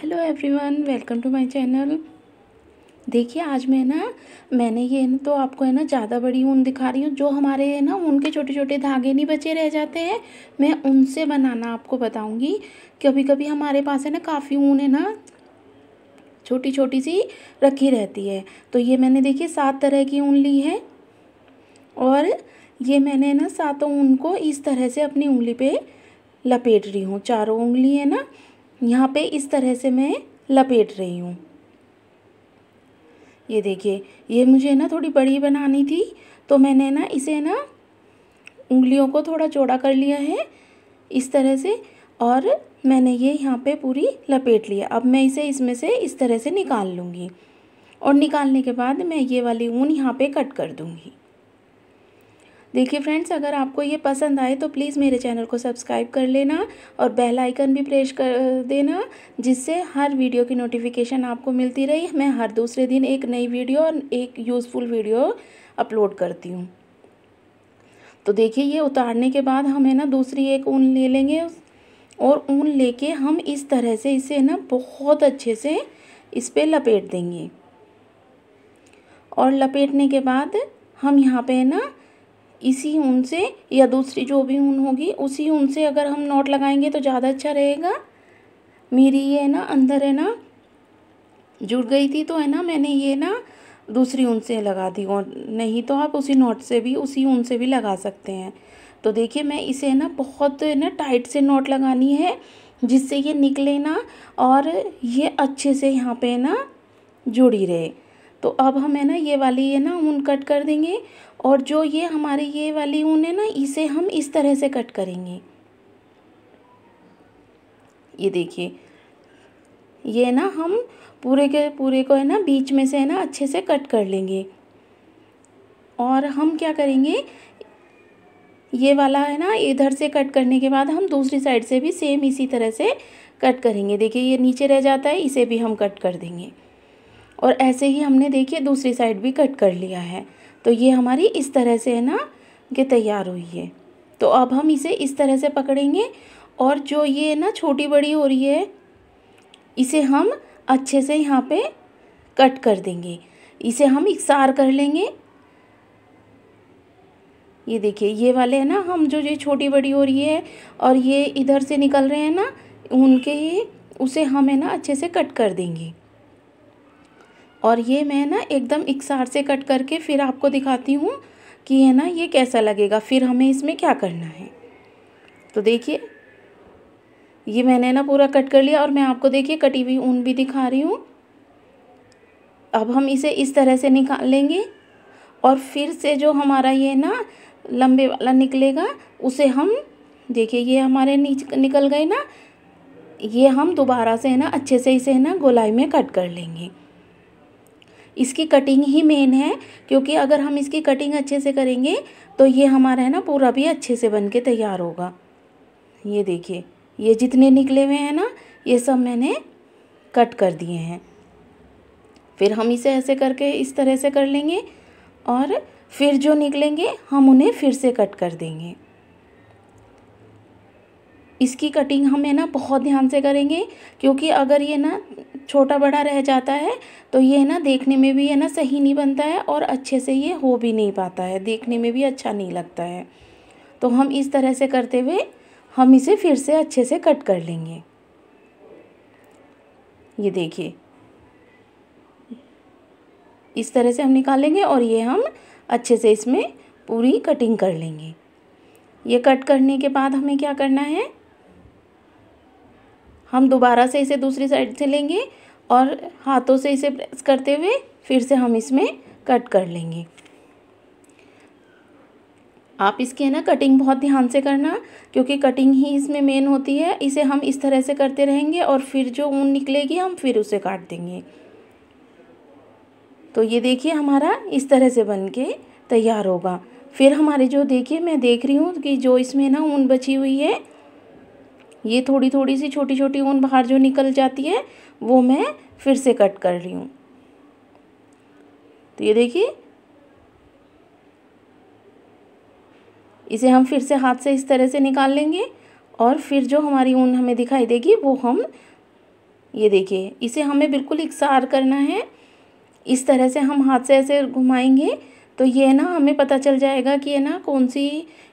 hello everyone welcome to my channel देखिए आज मैं ना मैंने ये ना तो आपको है ना ज़्यादा बड़ी ऊन दिखा रही हूँ जो हमारे है ना उनके छोटे छोटे धागे नहीं बचे रह जाते हैं मैं उनसे बनाना आपको बताऊँगी कभी कभी हमारे पास है ना काफ़ी ऊन है ना छोटी छोटी सी रखी रहती है तो ये मैंने देखिए सात तरह की ऊन ली है और ये मैंने ना सातों ऊन को इस तरह से अपनी उंगली पे लपेट रही हूँ चारों उंगली है ना यहाँ पे इस तरह से मैं लपेट रही हूँ ये देखिए ये मुझे ना थोड़ी बड़ी बनानी थी तो मैंने ना इसे ना उंगलियों को थोड़ा चौड़ा कर लिया है इस तरह से और मैंने ये यहाँ पे पूरी लपेट लिया अब मैं इसे इसमें से इस तरह से निकाल लूँगी और निकालने के बाद मैं ये वाली ऊन यहाँ पे कट कर दूँगी देखिए फ्रेंड्स अगर आपको ये पसंद आए तो प्लीज़ मेरे चैनल को सब्सक्राइब कर लेना और बेल आइकन भी प्रेस कर देना जिससे हर वीडियो की नोटिफिकेशन आपको मिलती रही मैं हर दूसरे दिन एक नई वीडियो और एक यूज़फुल वीडियो अपलोड करती हूँ तो देखिए ये उतारने के बाद हम है ना दूसरी एक ऊन ले लेंगे और ऊन लेके हम इस तरह से इसे ना बहुत अच्छे से इस पर लपेट देंगे और लपेटने के बाद हम यहाँ पे है ना इसी ऊन से या दूसरी जो भी ऊन होगी उसी ऊन से अगर हम नॉट लगाएंगे तो ज़्यादा अच्छा रहेगा मेरी ये है ना अंदर है ना जुड़ गई थी तो है ना मैंने ये ना दूसरी ऊन से लगा दी और नहीं तो आप उसी नोट से भी उसी ऊन से भी लगा सकते हैं तो देखिए मैं इसे है ना बहुत है ना टाइट से नोट लगानी है जिससे ये निकले ना और ये अच्छे से यहाँ पे ना जुड़ी रहे तो अब हम है ना ये वाली है ना ऊन कट कर देंगे और जो ये हमारी ये वाली ऊन है ना इसे हम इस तरह से कट करेंगे ये देखिए ये ना हम पूरे के पूरे को है ना बीच में से है ना अच्छे से कट कर लेंगे और हम क्या करेंगे ये वाला है ना इधर से कट करने के बाद हम दूसरी साइड से भी सेम इसी तरह से कट करेंगे देखिए ये नीचे रह जाता है इसे भी हम कट कर देंगे और ऐसे ही हमने देखिए दूसरी साइड भी कट कर लिया है तो ये हमारी इस तरह से है ना कि तैयार हुई है तो अब हम इसे इस तरह से पकड़ेंगे और जो ये है ना छोटी बड़ी हो रही है इसे हम अच्छे से यहाँ पे कट कर देंगे इसे हम इकसार कर लेंगे ये देखिए ये वाले है ना हम जो ये छोटी बड़ी हो रही है और ये इधर से निकल रहे हैं ना उनके ही उसे हम है ना अच्छे से कट कर देंगे और ये मैं ना एकदम इकसार से कट करके फिर आपको दिखाती हूँ कि है ना ये कैसा लगेगा फिर हमें इसमें क्या करना है तो देखिए ये मैंने ना पूरा कट कर लिया और मैं आपको देखिए कटी हुई ऊन भी दिखा रही हूँ अब हम इसे इस तरह से निकाल लेंगे और फिर से जो हमारा ये ना लंबे वाला निकलेगा उसे हम देखिए ये हमारे नीच निकल गए ना ये हम दोबारा से है ना अच्छे से इसे है ना गोलाई में कट कर लेंगे इसकी कटिंग ही मेन है क्योंकि अगर हम इसकी कटिंग अच्छे से करेंगे तो ये हमारा है ना पूरा भी अच्छे से बन के तैयार होगा ये देखिए ये जितने निकले हुए हैं ना ये सब मैंने कट कर दिए हैं फिर हम इसे ऐसे करके इस तरह से कर लेंगे और फिर जो निकलेंगे हम उन्हें फिर से कट कर देंगे इसकी कटिंग हम है ना बहुत ध्यान से करेंगे क्योंकि अगर ये ना छोटा बड़ा रह जाता है तो ये ना देखने में भी है ना सही नहीं बनता है और अच्छे से ये हो भी नहीं पाता है देखने में भी अच्छा नहीं लगता है तो हम इस तरह से करते हुए हम इसे फिर से अच्छे से कट कर लेंगे ये देखिए इस तरह से हम निकालेंगे और ये हम अच्छे से इसमें पूरी कटिंग कर लेंगे ये कट करने के बाद हमें क्या करना है हम दोबारा से इसे दूसरी साइड से लेंगे और हाथों से इसे प्रेस करते हुए फिर से हम इसमें कट कर लेंगे आप इसकी है ना कटिंग बहुत ध्यान से करना क्योंकि कटिंग ही इसमें मेन होती है इसे हम इस तरह से करते रहेंगे और फिर जो ऊन निकलेगी हम फिर उसे काट देंगे तो ये देखिए हमारा इस तरह से बन के तैयार होगा फिर हमारे जो देखिए मैं देख रही हूँ कि जो इसमें ना ऊन बची हुई है ये थोड़ी थोड़ी सी छोटी छोटी ऊन बाहर जो निकल जाती है वो मैं फिर से कट कर रही हूँ तो ये देखिए इसे हम फिर से हाथ से इस तरह से निकाल लेंगे और फिर जो हमारी ऊन हमें दिखाई देगी वो हम ये देखिए इसे हमें बिल्कुल इकसार करना है इस तरह से हम हाथ से ऐसे घुमाएंगे तो ये ना हमें पता चल जाएगा कि ये ना कौन सी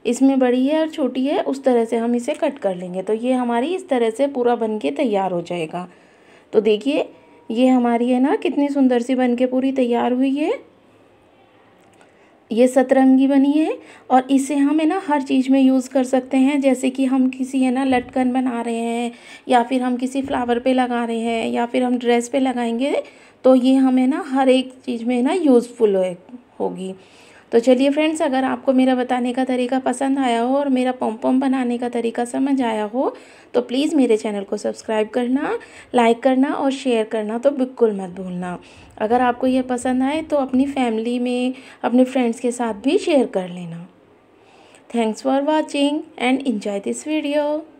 इसमें बड़ी है और छोटी है उस तरह से हम इसे कट कर लेंगे तो ये हमारी इस तरह से पूरा बन के तैयार हो जाएगा तो देखिए ये हमारी है ना कितनी सुंदर सी बन के पूरी तैयार हुई है ये सतरंगी बनी है और इसे हम है ना हर चीज़ में यूज़ कर सकते हैं जैसे कि हम किसी है ना लटकन बना रहे हैं या फिर हम किसी फ्लावर पे लगा रहे हैं या फिर हम ड्रेस पे लगाएंगे तो ये हमें ना हर एक चीज़ में ना यूज़फुल है होगी तो चलिए फ्रेंड्स अगर आपको मेरा बताने का तरीका पसंद आया हो और मेरा पम बनाने का तरीका समझ आया हो तो प्लीज़ मेरे चैनल को सब्सक्राइब करना लाइक करना और शेयर करना तो बिल्कुल मत भूलना अगर आपको यह पसंद आए तो अपनी फैमिली में अपने फ्रेंड्स के साथ भी शेयर कर लेना thanks for watching and enjoy this video